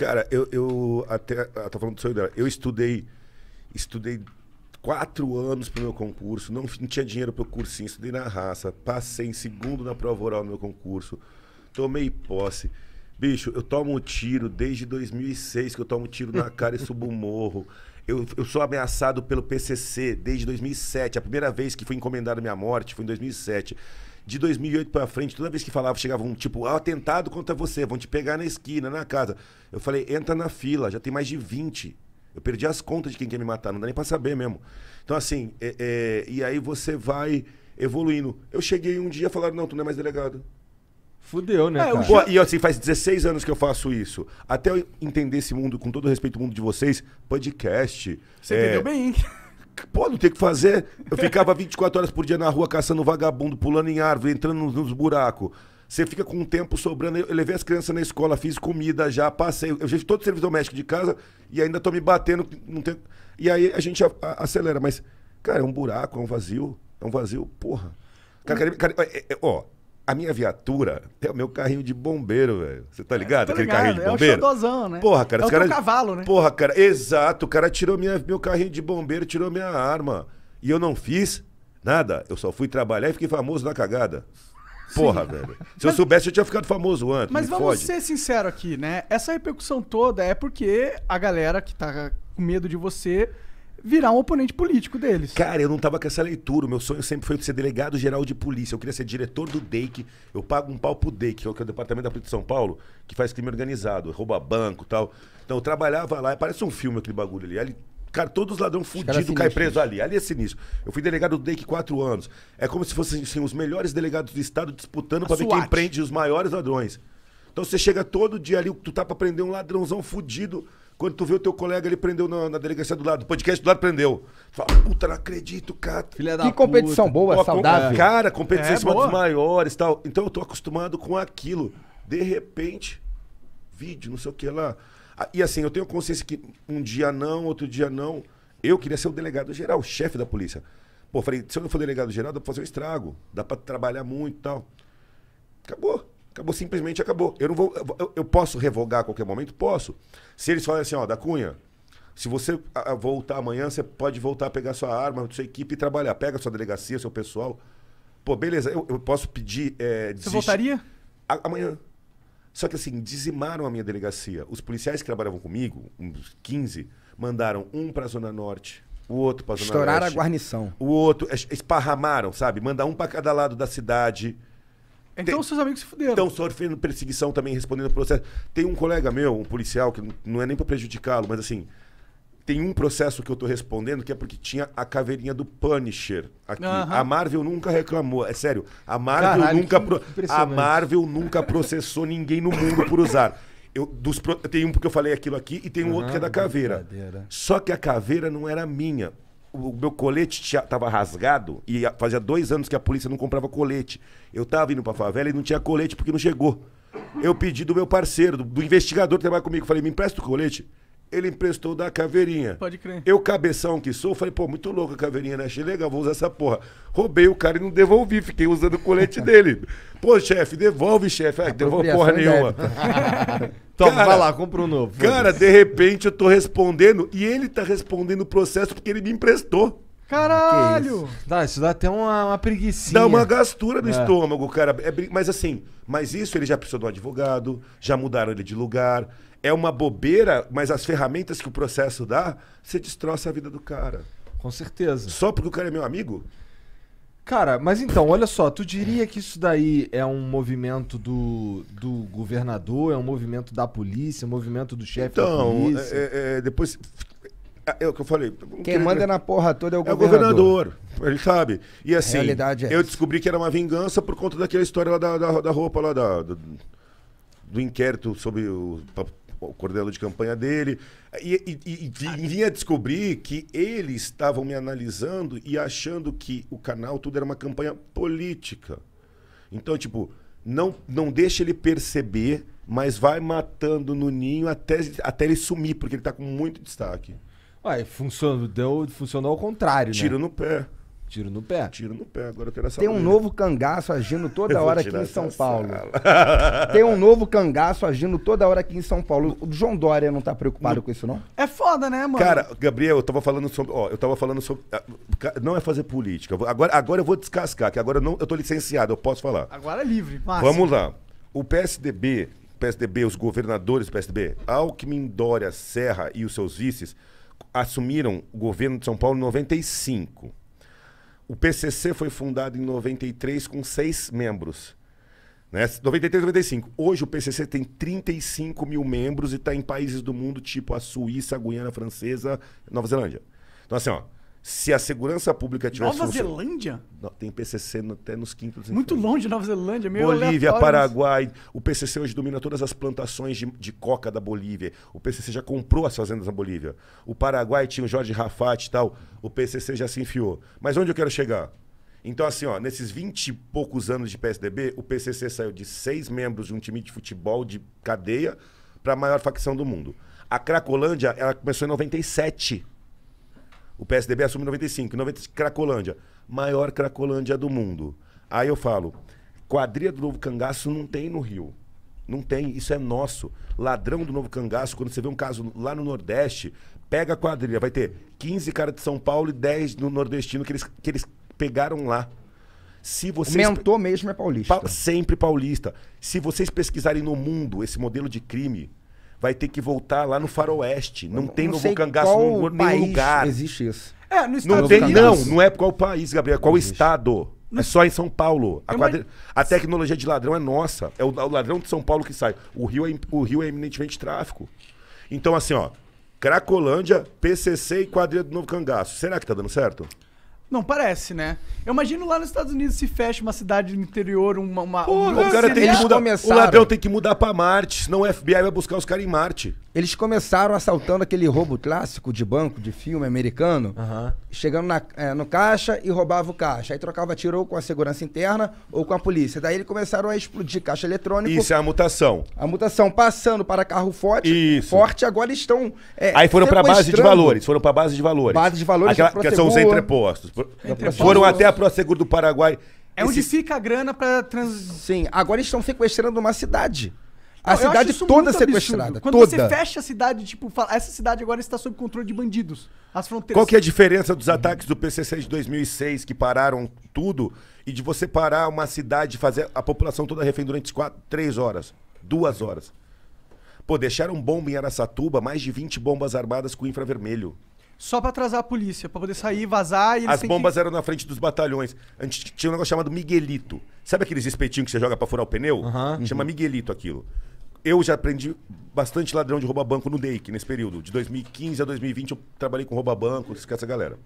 Cara, eu, eu até. Tá falando do seu ideal. Eu estudei. Estudei quatro anos pro meu concurso. Não, não tinha dinheiro pro cursinho, estudei na raça. Passei em segundo na prova oral no meu concurso. Tomei posse. Bicho, eu tomo um tiro desde 2006 que eu tomo tiro na cara e subo um morro. Eu, eu, sou ameaçado pelo PCC desde 2007. A primeira vez que foi encomendada minha morte foi em 2007 de 2008 para frente, toda vez que falava, chegava um tipo, ah, atentado contra você, vão te pegar na esquina, na casa. Eu falei, entra na fila, já tem mais de 20. Eu perdi as contas de quem quer me matar, não dá nem para saber mesmo. Então, assim, é, é, e aí você vai evoluindo. Eu cheguei um dia e falaram, não, tu não é mais delegado. Fudeu, né? É, cara? Pô, e assim, faz 16 anos que eu faço isso. Até eu entender esse mundo, com todo respeito ao mundo de vocês, podcast. Você é, entendeu bem, hein? Pô, não tem o que fazer. Eu ficava 24 horas por dia na rua caçando vagabundo, pulando em árvore, entrando nos, nos buracos. Você fica com o tempo sobrando. Eu levei as crianças na escola, fiz comida já, passei. Eu fiz todo o serviço doméstico de casa e ainda tô me batendo. Não tem... E aí a gente a, a, acelera. Mas, cara, é um buraco, é um vazio. É um vazio, porra. Cara, cara, cara, é, é, ó, a minha viatura é o meu carrinho de bombeiro, velho. Você tá é, ligado? Aquele carrinho de é bombeiro. É o xodozão, né? Porra, cara. É o cara... cavalo, né? Porra, cara. Exato. O cara tirou minha, meu carrinho de bombeiro, tirou minha arma. E eu não fiz nada. Eu só fui trabalhar e fiquei famoso na cagada. Porra, Sim. velho. Se mas, eu soubesse, eu tinha ficado famoso antes. Mas vamos fode. ser sincero aqui, né? Essa repercussão toda é porque a galera que tá com medo de você virar um oponente político deles. Cara, eu não tava com essa leitura. O meu sonho sempre foi ser delegado geral de polícia. Eu queria ser diretor do DEIC. Eu pago um pau pro DEIC, é que é o Departamento da Polícia de São Paulo, que faz crime organizado, rouba banco tal. Então eu trabalhava lá, parece um filme aquele bagulho ali. ali cara, todos os ladrões fudidos caem presos ali. Ali é sinistro. Eu fui delegado do DEIC quatro anos. É como se fossem assim, os melhores delegados do estado disputando para ver quem prende os maiores ladrões. Então você chega todo dia ali, tu tá pra prender um ladrãozão fudido. Quando tu vê o teu colega, ele prendeu na, na delegacia do lado, podcast do lado prendeu. Fala, puta, não acredito, cara. Filha da que puta. competição boa, Pô, saudável. Com, cara, competição é, em cima boa. dos maiores tal. Então eu tô acostumado com aquilo. De repente, vídeo, não sei o que lá. Ah, e assim, eu tenho consciência que um dia não, outro dia não. Eu queria ser o delegado geral, o chefe da polícia. Pô, falei, se eu não for delegado geral, dá pra fazer um estrago. Dá pra trabalhar muito e tal. Acabou. Acabou, simplesmente acabou. Eu não vou. Eu, eu, posso revogar a qualquer momento? Posso. Se eles falarem assim, ó, da Cunha, se você voltar amanhã, você pode voltar a pegar sua arma, sua equipe e trabalhar. Pega sua delegacia, seu pessoal. Pô, beleza, eu, eu posso pedir. É, Você voltaria? A, amanhã. Só que assim, dizimaram a minha delegacia. Os policiais que trabalhavam comigo, uns 15, mandaram um para a Zona Norte, o outro para a Zona Estouraram Leste. Estouraram a guarnição. O outro, esparramaram, sabe? Manda um para cada lado da cidade. Então tem, seus amigos se fuderam. Estão sofrendo perseguição também, respondendo ao processo. Tem um colega meu, um policial, que não é nem para prejudicá-lo, mas assim, tem um processo que eu tô respondendo que é porque tinha a caveirinha do Punisher aqui. Uhum. A Marvel nunca reclamou, é sério. A Marvel Caralho, nunca pro... a Marvel nunca processou ninguém no mundo por usar. Eu, dos Tem um porque eu falei aquilo aqui e tem um uhum, outro que é da ah, caveira. Só que a caveira não era minha o meu colete tava rasgado e fazia dois anos que a polícia não comprava colete. Eu tava indo pra favela e não tinha colete porque não chegou. Eu pedi do meu parceiro, do, do investigador que trabalha comigo, falei, me empresta o colete ele emprestou da caveirinha. Pode crer. Eu, cabeção que sou, falei, pô, muito louco a caveirinha, né? Achei legal, vou usar essa porra. Roubei o cara e não devolvi, fiquei usando o colete dele. Pô, chefe, devolve, chefe. Ah, devolve porra nenhuma. Toma, cara, vai lá, compra um novo. Cara, de repente eu tô respondendo e ele tá respondendo o processo porque ele me emprestou. Caralho! isso? Dá, isso dá até uma, uma preguiça. Dá uma gastura no é. estômago, cara. É, mas assim, mas isso ele já precisou de um advogado, já mudaram ele de lugar. É uma bobeira, mas as ferramentas que o processo dá, você destroça a vida do cara. Com certeza. Só porque o cara é meu amigo? Cara, mas então, olha só, tu diria que isso daí é um movimento do, do governador, é um movimento da polícia, é um movimento do chefe então, da polícia? Então, é, é, depois é, é o que eu falei. Quem que manda na porra toda é o governador. É o governador, ele sabe. E assim, é eu descobri que era uma vingança por conta daquela história lá da, da, da roupa lá, da, do, do inquérito sobre o, o cordelo de campanha dele. E, e, e, e, vinha descobrir que eles estavam me analisando e achando que o canal tudo era uma campanha política. Então, tipo, não, não deixa ele perceber, mas vai matando no ninho até, até ele sumir, porque ele está com muito destaque. Ué, funcionou, deu, funcionou ao contrário, Tiro né? no pé. Tiro no pé. Tiro no pé, agora eu quero essa Tem um mulher. novo cangaço agindo toda hora aqui em São Paulo. Tem um novo cangaço agindo toda hora aqui em São Paulo. O João Dória não tá preocupado com isso, não? É foda, né, mano? Cara, Gabriel, eu tava falando sobre. Ó, eu tava falando sobre. Ah, não é fazer política. Agora, agora eu vou descascar, que agora eu não, eu tô licenciado, eu posso falar. Agora é livre, máximo. Vamos lá. O PSDB, PSDB, os governadores do PSDB, Alckmin, Dória, Serra e os seus vices assumiram o governo de São Paulo em 95. O PCC foi fundado em 93 com seis membros. Né? 93, 95. Hoje o PCC tem 35 mil membros e está em países do mundo tipo a Suíça, a Guiana Francesa, Nova Zelândia. Então assim, ó, se a segurança pública tivesse. Nova Zelândia? Não, tem PCC no, até nos quintos. Muito longe de Nova Zelândia, mesmo Bolívia, Paraguai. O PCC hoje domina todas as plantações de, de, coca da Bolívia. O PCC já comprou as fazendas na Bolívia. O Paraguai tinha o Jorge Rafat e tal. O PCC já se enfiou. Mas onde eu quero chegar? Então, assim, ó, nesses 20 e poucos anos de PSDB, o PCC saiu de seis membros de um time de futebol de cadeia para a maior facção do mundo. A Cracolândia, ela começou em 97. O PSDB assume 95, 90, Cracolândia, maior Cracolândia do mundo. Aí eu falo, quadrilha do Novo Cangaço não tem no Rio. Não tem, isso é nosso. Ladrão do Novo Cangaço, quando você vê um caso lá no Nordeste, pega a quadrilha, vai ter 15 caras de São Paulo e 10 do nordestino que eles, que eles pegaram lá. Se vocês... mentou mentor mesmo é paulista. Pa sempre paulista. Se vocês pesquisarem no mundo esse modelo de crime, vai ter que voltar lá no faroeste. Não, não tem não novo cangaço no nenhum lugar. Existe isso. É, no estado não tem, Não, não é qual país, Gabriel, é qual estado. É só em São Paulo. A, é, quadri... a, tecnologia de ladrão é nossa. É, é o, ladrão de São Paulo que sai. O Rio é, o Rio é eminentemente tráfico. Então, assim, ó. Cracolândia, PCC e quadrilha do Novo Cangaço. Será que tá dando certo? Não, parece, né? Eu imagino lá nos Estados Unidos se fecha uma cidade no interior, uma. uma Porra, um... o cara tem que mudar. O ladrão tem que mudar pra Marte, senão o FBI vai buscar os caras em Marte. Eles começaram assaltando aquele roubo clássico de banco, de filme americano, uhum. chegando na, é, no caixa e roubava o caixa. Aí trocava tiro ou com a segurança interna ou com a polícia. Daí eles começaram a explodir caixa eletrônico. Isso é a mutação. A mutação passando para carro forte. Isso. Forte agora estão. É, Aí foram para base de valores. Foram para base de valores. Base de valores. Aquela, é que são os entrepostos. É entrepostos. Foram até a Prosegur do Paraguai. É Esse... onde fica a grana para trans. Sim, agora estão sequestrando uma cidade. A Não, cidade toda sequestrada. Quando toda. você fecha a cidade, tipo, fala, essa cidade agora está sob controle de bandidos. As fronteiras. Qual que é a diferença dos ataques do PCC de 2006 que pararam tudo e de você parar uma cidade e fazer a população toda refém durante quatro, três horas, duas horas? Pô, deixaram bomba em Araçatuba, mais de 20 bombas armadas com infravermelho. Só pra atrasar a polícia, pra poder sair, vazar e As bombas que... eram na frente dos batalhões. Antes tinha um negócio chamado Miguelito. Sabe aqueles espetinhos que você joga pra furar o pneu? Uhum. Chama Miguelito aquilo eu já aprendi bastante ladrão de rouba banco no DEIC, nesse período. De 2015 a 2020 eu trabalhei com rouba banco, com essa galera.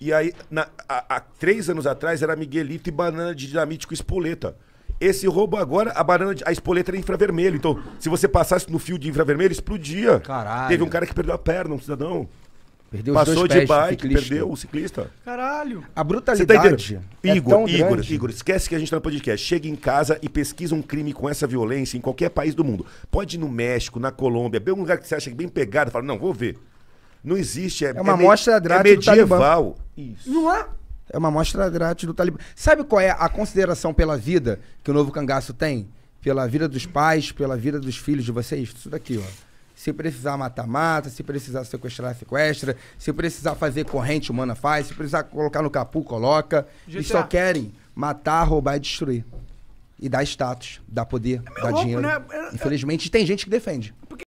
E aí, na, há, três anos atrás, era Miguelito e banana de dinamite com espoleta. Esse roubo agora, a banana, de, a espoleta era infravermelho. Então, se você passasse no fio de infravermelho, explodia. Caralho. Teve um cara que perdeu a perna, um cidadão. Perdeu Passou de pés, bike, perdeu o ciclista. Caralho. A brutalidade. Tá é Igor, Igor, grande. Igor, esquece que a gente tá no podcast. Chega em casa e pesquisa um crime com essa violência em qualquer país do mundo. Pode ir no México, na Colômbia, bem um lugar que você acha bem pegado, fala, não, vou ver. Não existe, é, é, é uma é amostra me, é medieval. Isso. Não é? É uma amostra grátis do Talibã. Sabe qual é a consideração pela vida que o novo cangaço tem? Pela vida dos pais, pela vida dos filhos de vocês? Isso daqui, ó. Se precisar matar, mata. Se precisar sequestrar, sequestra. Se precisar fazer corrente humana, faz. Se precisar colocar no capu, coloca. GTA. só querem matar, roubar e destruir. E dar status, dar poder, é dar louco, dinheiro. Né? É, é Infelizmente, tem gente que defende. Porque...